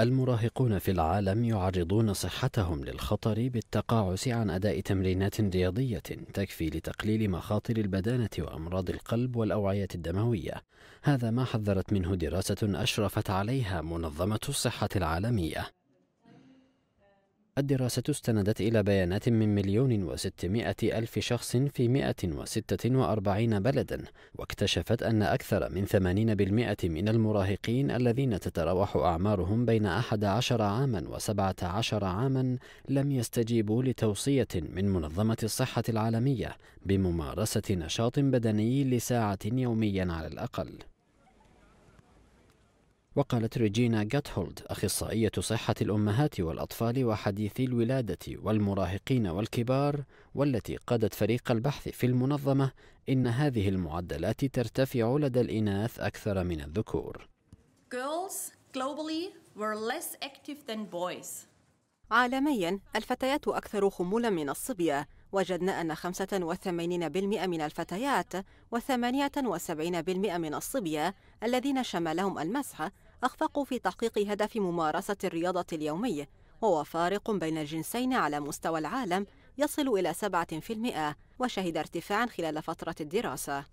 المراهقون في العالم يعرضون صحتهم للخطر بالتقاعس عن أداء تمرينات رياضية تكفي لتقليل مخاطر البدانة وأمراض القلب والأوعية الدموية. هذا ما حذرت منه دراسة أشرفت عليها منظمة الصحة العالمية. الدراسة استندت إلى بيانات من مليون وستمائة ألف شخص في 146 بلدا واكتشفت أن أكثر من 80% من المراهقين الذين تتراوح أعمارهم بين 11 عاما و17 عاما لم يستجيبوا لتوصية من منظمة الصحة العالمية بممارسة نشاط بدني لساعة يوميا على الأقل وقالت ريجينا جاتهولد أخصائية صحة الأمهات والأطفال وحديثي الولادة والمراهقين والكبار والتي قادت فريق البحث في المنظمة إن هذه المعدلات ترتفع لدى الإناث أكثر من الذكور Girls globally were less active than boys. عالميا الفتيات أكثر خمولا من الصبية وجدنا أن 85% من الفتيات و78% من الصبية الذين شملهم المسح أخفقوا في تحقيق هدف ممارسة الرياضة اليومي وهو فارق بين الجنسين على مستوى العالم يصل إلى 7% وشهد ارتفاعا خلال فترة الدراسة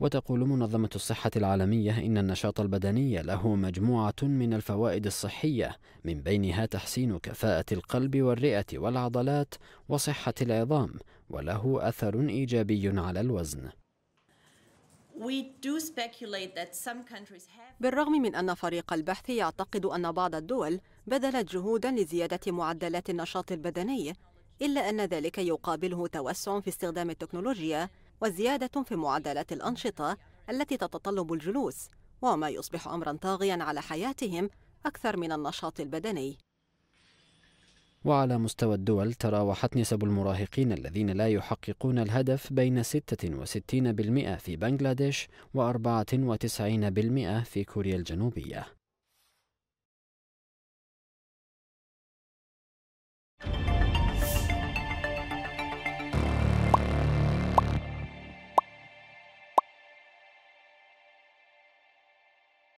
وتقول منظمة الصحة العالمية إن النشاط البدني له مجموعة من الفوائد الصحية من بينها تحسين كفاءة القلب والرئة والعضلات وصحة العظام وله أثر إيجابي على الوزن بالرغم من أن فريق البحث يعتقد أن بعض الدول بذلت جهودا لزيادة معدلات النشاط البدني إلا أن ذلك يقابله توسع في استخدام التكنولوجيا وزيادة في معدلات الأنشطة التي تتطلب الجلوس وما يصبح أمرا طاغيا على حياتهم أكثر من النشاط البدني وعلى مستوى الدول تراوحت نسب المراهقين الذين لا يحققون الهدف بين 66% في بنغلاديش و 94% في كوريا الجنوبية